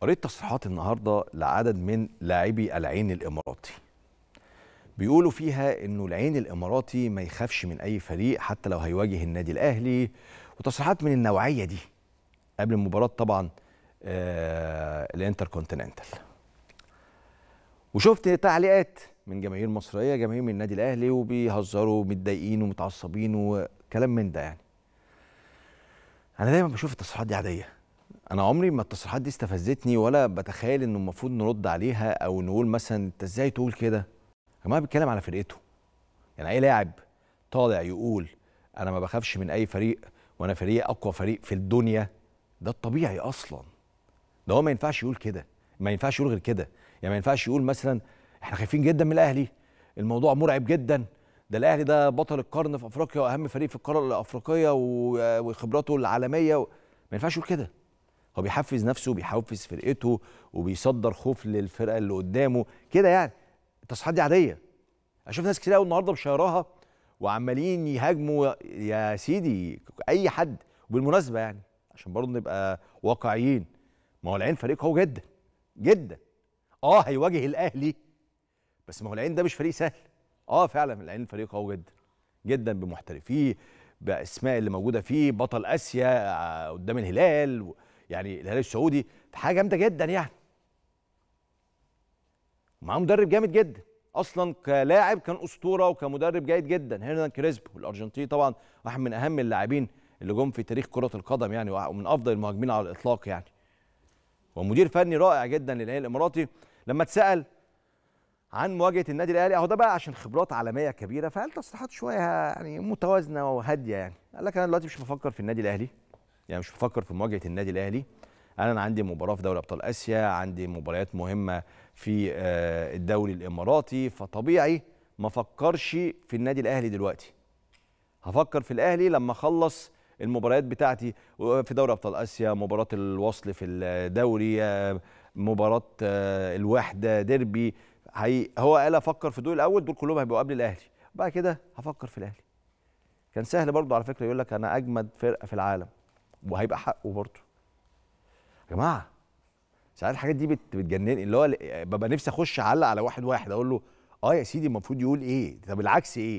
قريت تصريحات النهارده لعدد من لاعبي العين الاماراتي بيقولوا فيها انه العين الاماراتي ما يخافش من اي فريق حتى لو هيواجه النادي الاهلي وتصريحات من النوعيه دي قبل المباراه طبعا آه، الانتر كونتيننتال وشفت تعليقات من جماهير مصريه جماهير من النادي الاهلي وبيهزروا متضايقين ومتعصبين وكلام من ده يعني انا دايما بشوف التصريحات دي عاديه انا عمري ما التصريحات دي استفزتني ولا بتخيل انه المفروض نرد عليها او نقول مثلا انت ازاي تقول كده يا جماعه بيتكلم على فرقته يعني اي لاعب طالع يقول انا ما بخافش من اي فريق وانا فريق اقوى فريق في الدنيا ده الطبيعي اصلا ده هو ما ينفعش يقول كده ما ينفعش يقول غير كده يعني ما ينفعش يقول مثلا احنا خايفين جدا من الاهلي الموضوع مرعب جدا ده الاهلي ده بطل القرن في افريقيا واهم فريق في القاره الافريقيه وخبراته العالميه و... ما ينفعش يقول كده هو بيحفز نفسه بيحفز فرقته وبيصدر خوف للفرقه اللي قدامه كده يعني التصحيحات دي عاديه اشوف ناس كتير قوي النهارده بشيرها وعمالين يهاجموا يا سيدي اي حد وبالمناسبه يعني عشان برضه نبقى واقعيين ما هو العين فريق قوي جدا جدا اه هيواجه الاهلي بس ما هو العين ده مش فريق سهل اه فعلا العين فريق قوي جدا جدا بمحترفيه باسماء اللي موجوده فيه بطل اسيا آه، قدام الهلال و... يعني الهلال السعودي في حاجه جامده جدا يعني معاه مدرب جامد جدا اصلا كلاعب كان اسطوره وكمدرب جيد جدا هيرنان كريسبو الارجنتيني طبعا واحد من اهم اللاعبين اللي جم في تاريخ كره القدم يعني ومن افضل المهاجمين على الاطلاق يعني ومدير فني رائع جدا للهلال الاماراتي لما اتسال عن مواجهه النادي الاهلي اهو ده بقى عشان خبرات عالميه كبيره فقال تصريحات شويه يعني متوازنه وهاديه يعني قال لك انا دلوقتي مش بفكر في النادي الاهلي يعني مش بفكر في مواجهه النادي الاهلي انا عندي مباراه في دوري ابطال اسيا عندي مباريات مهمه في آه، الدوري الاماراتي فطبيعي ما افكرش في النادي الاهلي دلوقتي هفكر في الاهلي لما اخلص المباريات بتاعتي آه، في دوري ابطال اسيا مباراه الوصل في الدوري آه، مباراه الوحده ديربي هي هو قال افكر في دول الاول دول كلهم هيبقوا قبل الاهلي بعد كده هفكر في الاهلي كان سهل برضه على فكره يقول لك انا اجمد فرقه في العالم وهيبقى حقه برضه يا جماعه ساعات الحاجات دي بتجنني اللي هو ببقى نفسي اخش اعلق على واحد واحد اقول له اه يا سيدي المفروض يقول ايه طب العكس ايه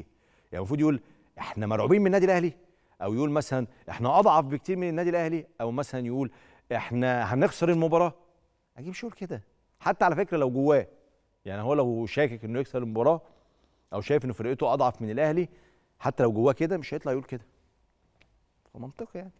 يعني المفروض يقول احنا مرعوبين من النادي الاهلي او يقول مثلا احنا اضعف بكتير من النادي الاهلي او مثلا يقول احنا هنخسر المباراه اجيب شور كده حتى على فكره لو جواه يعني هو لو شاكك انه يكسب المباراه او شايف ان فرقته اضعف من الاهلي حتى لو جواه كده مش هيطلع يقول كده فمنطقي يعني